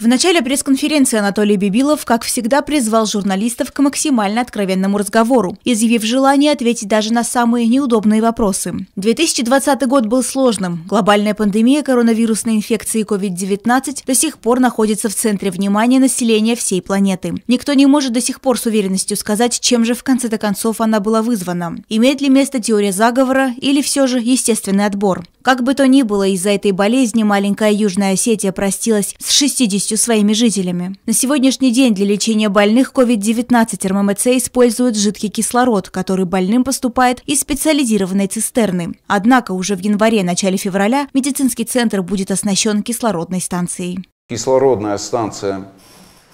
В начале пресс-конференции Анатолий Бибилов, как всегда, призвал журналистов к максимально откровенному разговору, изъявив желание ответить даже на самые неудобные вопросы. 2020 год был сложным. Глобальная пандемия коронавирусной инфекции COVID-19 до сих пор находится в центре внимания населения всей планеты. Никто не может до сих пор с уверенностью сказать, чем же в конце-то концов она была вызвана. Имеет ли место теория заговора или все же естественный отбор? Как бы то ни было, из-за этой болезни маленькая Южная Осетия простилась с 60 полностью своими жителями. На сегодняшний день для лечения больных COVID-19 РММЦ эм используют жидкий кислород, который больным поступает из специализированной цистерны. Однако уже в январе-начале февраля медицинский центр будет оснащен кислородной станцией. Кислородная станция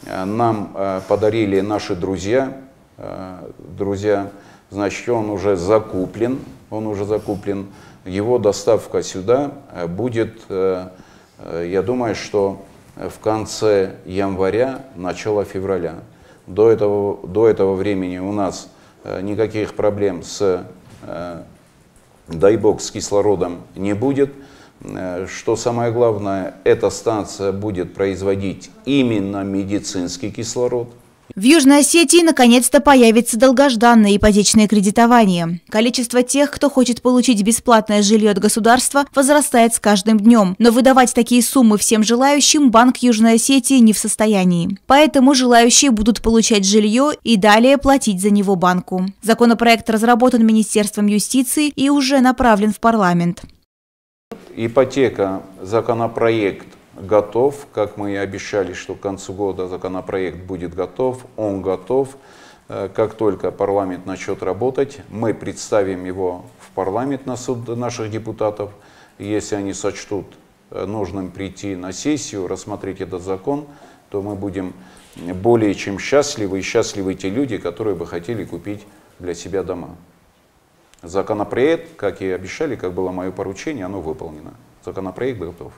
э, нам э, подарили наши друзья. Э, друзья, значит, он уже закуплен, он уже закуплен. Его доставка сюда будет, я думаю, что в конце января, начало февраля. До этого, до этого времени у нас э, никаких проблем с, э, дай бог, с кислородом не будет. Э, что самое главное, эта станция будет производить именно медицинский кислород – в Южной Осетии наконец-то появится долгожданное ипотечное кредитование. Количество тех, кто хочет получить бесплатное жилье от государства, возрастает с каждым днем. Но выдавать такие суммы всем желающим Банк Южной Осетии не в состоянии. Поэтому желающие будут получать жилье и далее платить за него банку. Законопроект разработан Министерством юстиции и уже направлен в парламент. Ипотека, законопроект готов. Как мы и обещали, что к концу года законопроект будет готов, он готов. Э, как только парламент начнет работать, мы представим его в парламент на суд наших депутатов. Если они сочтут э, нужным прийти на сессию, рассмотреть этот закон, то мы будем более чем счастливы и счастливы те люди, которые бы хотели купить для себя дома. Законопроект, как и обещали, как было мое поручение, оно выполнено. Законопроект готов.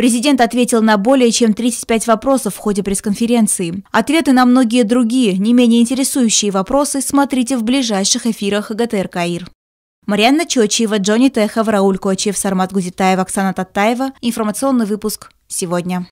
Президент ответил на более чем 35 вопросов в ходе пресс-конференции. Ответы на многие другие, не менее интересующие вопросы смотрите в ближайших эфирах ГТР «Каир». Марьяна Чочиева, Джонни Техов, Рауль Кочев, Сармат Гузитаев, Оксана Татаева. Информационный выпуск «Сегодня».